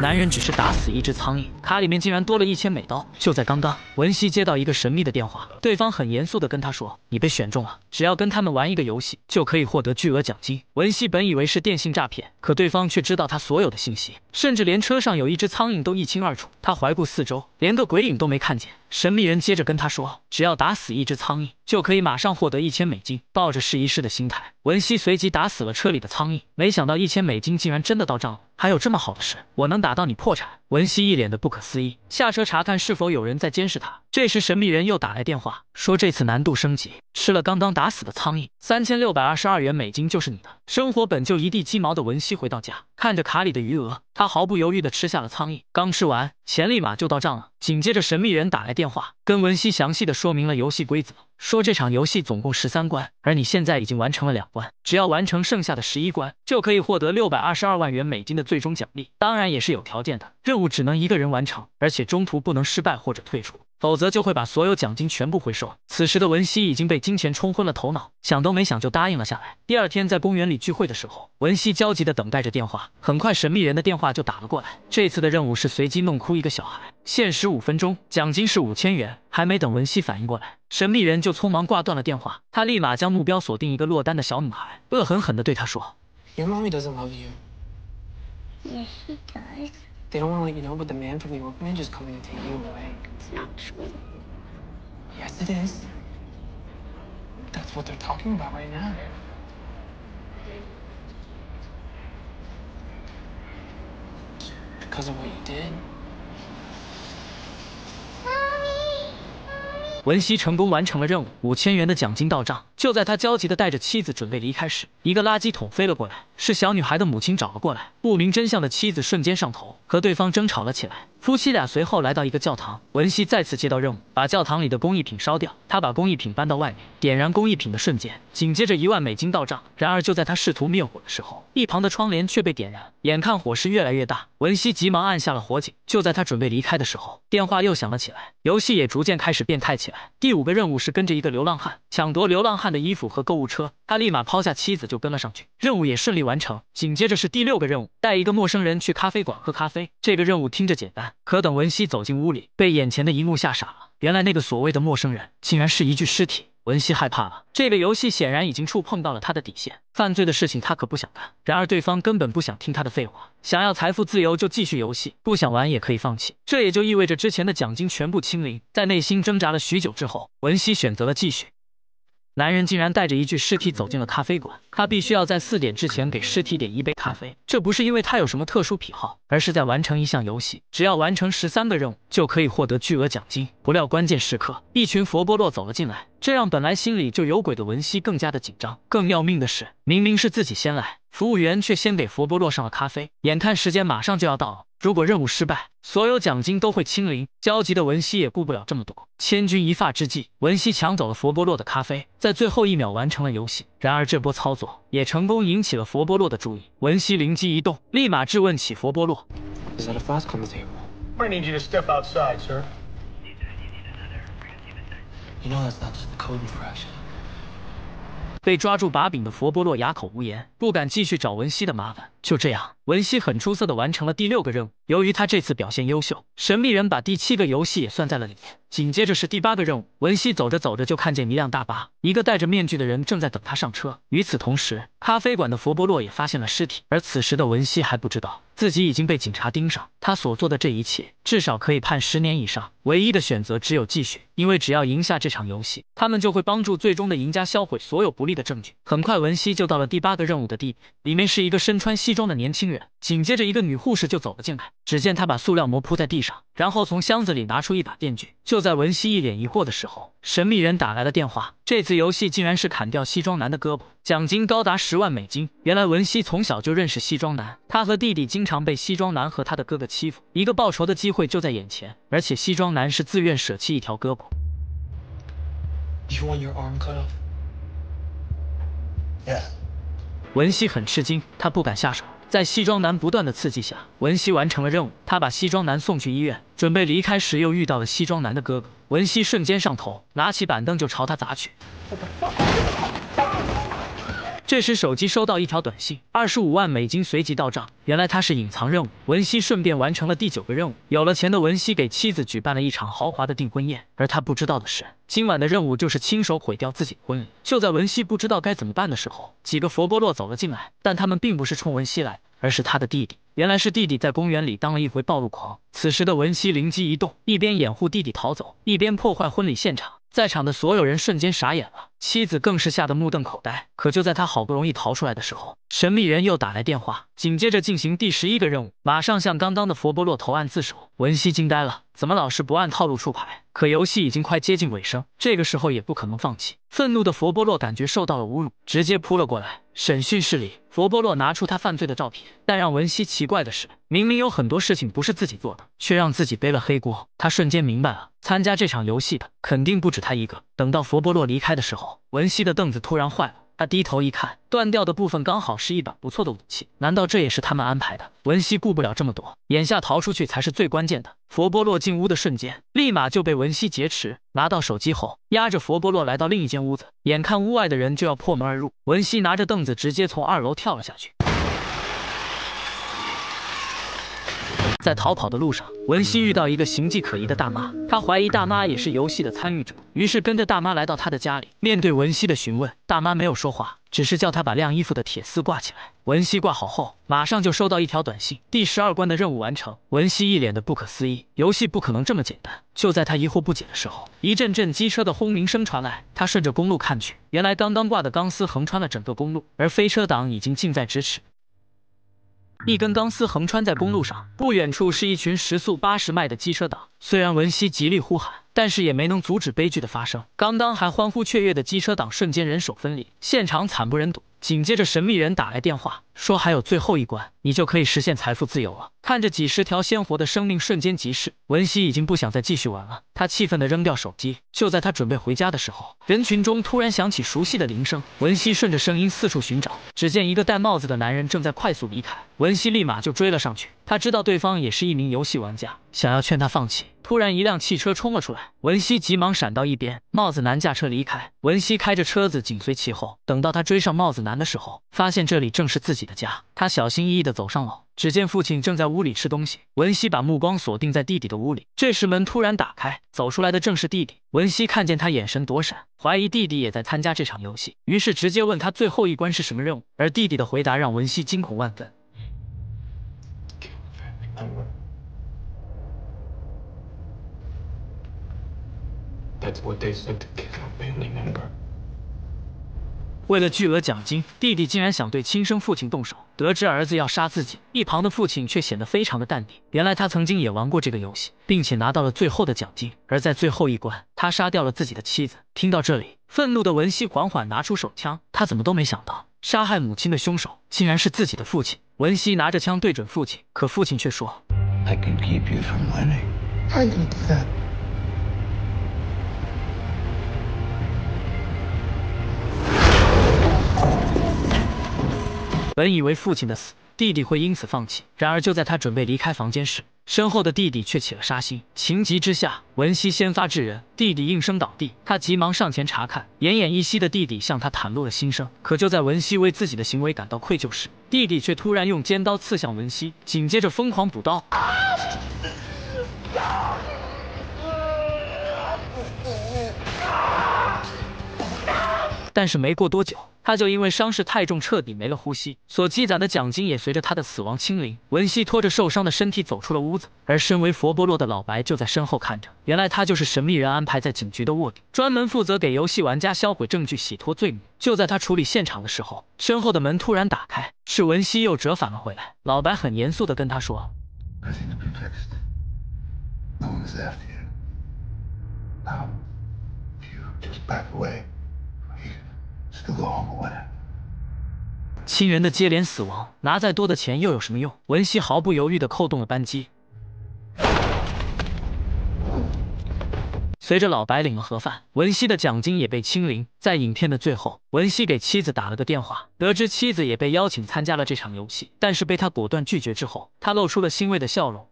男人只是打死一只苍蝇，卡里面竟然多了一千美刀。就在刚刚，文熙接到一个神秘的电话，对方很严肃地跟他说：“你被选中了，只要跟他们玩一个游戏，就可以获得巨额奖金。”文熙本以为是电信诈骗，可对方却知道他所有的信息，甚至连车上有一只苍蝇都一清二楚。他环顾四周，连个鬼影都没看见。神秘人接着跟他说：“只要打死一只苍蝇。”就可以马上获得一千美金。抱着试一试的心态，文熙随即打死了车里的苍蝇。没想到一千美金竟然真的到账了，还有这么好的事！我能打到你破产！文熙一脸的不可思议，下车查看是否有人在监视他。这时，神秘人又打来电话，说这次难度升级，吃了刚刚打死的苍蝇，三千六百二十二元美金就是你的。生活本就一地鸡毛的文熙回到家，看着卡里的余额，他毫不犹豫的吃下了苍蝇。刚吃完，钱立马就到账了。紧接着，神秘人打来电话，跟文熙详细的说明了游戏规则。说这场游戏总共十三关，而你现在已经完成了两关，只要完成剩下的十一关，就可以获得六百二十二万元美金的最终奖励。当然也是有条件的，任务只能一个人完成，而且中途不能失败或者退出，否则就会把所有奖金全部回收。此时的文熙已经被金钱冲昏了头脑，想都没想就答应了下来。第二天在公园里聚会的时候，文熙焦急地等待着电话，很快神秘人的电话就打了过来。这次的任务是随机弄哭一个小孩，限时五分钟，奖金是五千元。还没等文熙反应过来。：“Your mommy doesn't love you. Yes, she does. They don't want to let you know, but the man from the orphanage is coming to take you away. It's not true. Yes, it is. That's what they're talking about right now. Because of what you did. 文熙成功完成了任务，五千元的奖金到账。就在他焦急地带着妻子准备离开时，一个垃圾桶飞了过来，是小女孩的母亲找了过来。不明真相的妻子瞬间上头，和对方争吵了起来。夫妻俩随后来到一个教堂，文熙再次接到任务，把教堂里的工艺品烧掉。他把工艺品搬到外面，点燃工艺品的瞬间，紧接着一万美金到账。然而就在他试图灭火的时候，一旁的窗帘却被点燃，眼看火势越来越大，文熙急忙按下了火警。就在他准备离开的时候，电话又响了起来，游戏也逐渐开始变态起来。第五个任务是跟着一个流浪汉，抢夺流浪汉的衣服和购物车，他立马抛下妻子就跟了上去，任务也顺利完成。紧接着是第六个任务，带一个陌生人去咖啡馆喝咖啡，这个任务听着简单。可等文熙走进屋里，被眼前的一幕吓傻了。原来那个所谓的陌生人，竟然是一具尸体。文熙害怕了，这个游戏显然已经触碰到了他的底线，犯罪的事情他可不想干。然而对方根本不想听他的废话，想要财富自由就继续游戏，不想玩也可以放弃。这也就意味着之前的奖金全部清零。在内心挣扎了许久之后，文熙选择了继续。男人竟然带着一具尸体走进了咖啡馆，他必须要在四点之前给尸体点一杯咖啡。这不是因为他有什么特殊癖好，而是在完成一项游戏，只要完成十三个任务就可以获得巨额奖金。不料关键时刻，一群佛波洛走了进来，这让本来心里就有鬼的文熙更加的紧张。更要命的是，明明是自己先来。服务员却先给佛波洛上了咖啡，眼看时间马上就要到了，如果任务失败，所有奖金都会清零。焦急的文熙也顾不了这么多，千钧一发之际，文熙抢走了佛波洛的咖啡，在最后一秒完成了游戏。然而这波操作也成功引起了佛波洛的注意，文熙灵机一动，立马质问起佛波洛。被抓住把柄的佛波洛哑口无言，不敢继续找文熙的麻烦。就这样，文熙很出色的完成了第六个任务。由于他这次表现优秀，神秘人把第七个游戏也算在了里面。紧接着是第八个任务，文熙走着走着就看见一辆大巴，一个戴着面具的人正在等他上车。与此同时，咖啡馆的佛波洛也发现了尸体。而此时的文熙还不知道。自己已经被警察盯上，他所做的这一切至少可以判十年以上。唯一的选择只有继续，因为只要赢下这场游戏，他们就会帮助最终的赢家销毁所有不利的证据。很快，文熙就到了第八个任务的地点，里面是一个身穿西装的年轻人。紧接着，一个女护士就走了进来，只见她把塑料膜铺在地上，然后从箱子里拿出一把电锯。就在文熙一脸疑惑的时候，神秘人打来了电话。这次游戏竟然是砍掉西装男的胳膊，奖金高达十万美金。原来文熙从小就认识西装男，他和弟弟经常。常被西装男和他的哥哥欺负，一个报仇的机会就在眼前，而且西装男是自愿舍弃一条胳膊。文熙很吃惊，他不敢下手。在西装男不断的刺激下，文熙完成了任务。他把西装男送去医院，准备离开时又遇到了西装男的哥哥。文熙瞬间上头，拿起板凳就朝他砸去。这时，手机收到一条短信，二十五万美金随即到账。原来他是隐藏任务，文熙顺便完成了第九个任务。有了钱的文熙给妻子举办了一场豪华的订婚宴，而他不知道的是，今晚的任务就是亲手毁掉自己的婚礼。就在文熙不知道该怎么办的时候，几个佛波洛走了进来，但他们并不是冲文熙来，而是他的弟弟。原来是弟弟在公园里当了一回暴露狂。此时的文熙灵机一动，一边掩护弟弟逃走，一边破坏婚礼现场。在场的所有人瞬间傻眼了，妻子更是吓得目瞪口呆。可就在他好不容易逃出来的时候，神秘人又打来电话，紧接着进行第十一个任务，马上向刚刚的佛波洛投案自首。文熙惊呆了。怎么老是不按套路出牌？可游戏已经快接近尾声，这个时候也不可能放弃。愤怒的佛波洛感觉受到了侮辱，直接扑了过来。审讯室里，佛波洛拿出他犯罪的照片，但让文熙奇怪的是，明明有很多事情不是自己做的，却让自己背了黑锅。他瞬间明白了，参加这场游戏的肯定不止他一个。等到佛波洛离开的时候，文熙的凳子突然坏了。他低头一看，断掉的部分刚好是一把不错的武器，难道这也是他们安排的？文熙顾不了这么多，眼下逃出去才是最关键的。佛波洛进屋的瞬间，立马就被文熙劫持，拿到手机后，压着佛波洛来到另一间屋子，眼看屋外的人就要破门而入，文熙拿着凳子直接从二楼跳了下去。在逃跑的路上，文熙遇到一个形迹可疑的大妈，他怀疑大妈也是游戏的参与者，于是跟着大妈来到她的家里。面对文熙的询问，大妈没有说话，只是叫他把晾衣服的铁丝挂起来。文熙挂好后，马上就收到一条短信，第十二关的任务完成。文熙一脸的不可思议，游戏不可能这么简单。就在他疑惑不解的时候，一阵阵机车的轰鸣声传来，他顺着公路看去，原来刚刚挂的钢丝横穿了整个公路，而飞车党已经近在咫尺。一根钢丝横穿在公路上，不远处是一群时速八十迈的机车党。虽然文熙极力呼喊，但是也没能阻止悲剧的发生。刚刚还欢呼雀跃的机车党，瞬间人手分离，现场惨不忍睹。紧接着，神秘人打来电话，说还有最后一关，你就可以实现财富自由了。看着几十条鲜活的生命瞬间即逝，文熙已经不想再继续玩了。他气愤地扔掉手机。就在他准备回家的时候，人群中突然响起熟悉的铃声。文熙顺着声音四处寻找，只见一个戴帽子的男人正在快速离开。文熙立马就追了上去。他知道对方也是一名游戏玩家，想要劝他放弃。突然，一辆汽车冲了出来，文熙急忙闪到一边，帽子男驾车离开。文熙开着车子紧随其后，等到他追上帽子男。难的时候，发现这里正是自己的家。他小心翼翼的走上楼，只见父亲正在屋里吃东西。文熙把目光锁定在弟弟的屋里，这时门突然打开，走出来的正是弟弟。文熙看见他眼神躲闪，怀疑弟弟也在参加这场游戏，于是直接问他最后一关是什么任务。而弟弟的回答让文熙惊恐万分。为了巨额奖金，弟弟竟然想对亲生父亲动手。得知儿子要杀自己，一旁的父亲却显得非常的淡定。原来他曾经也玩过这个游戏，并且拿到了最后的奖金。而在最后一关，他杀掉了自己的妻子。听到这里，愤怒的文熙缓缓拿出手枪。他怎么都没想到，杀害母亲的凶手竟然是自己的父亲。文熙拿着枪对准父亲，可父亲却说。i winning. can keep you from 本以为父亲的死，弟弟会因此放弃。然而就在他准备离开房间时，身后的弟弟却起了杀心。情急之下，文熙先发制人，弟弟应声倒地。他急忙上前查看，奄奄一息的弟弟向他袒露了心声。可就在文熙为自己的行为感到愧疚时，弟弟却突然用尖刀刺向文熙，紧接着疯狂补刀。但是没过多久，他就因为伤势太重，彻底没了呼吸。所积攒的奖金也随着他的死亡清零。文熙拖着受伤的身体走出了屋子，而身为佛波洛的老白就在身后看着。原来他就是神秘人安排在警局的卧底，专门负责给游戏玩家销毁证据、洗脱罪名。就在他处理现场的时候，身后的门突然打开，是文熙又折返了回来。老白很严肃的跟他说。亲人的接连死亡，拿再多的钱又有什么用？文熙毫不犹豫的扣动了扳机。随着老白领了盒饭，文熙的奖金也被清零。在影片的最后，文熙给妻子打了个电话，得知妻子也被邀请参加了这场游戏，但是被他果断拒绝之后，他露出了欣慰的笑容。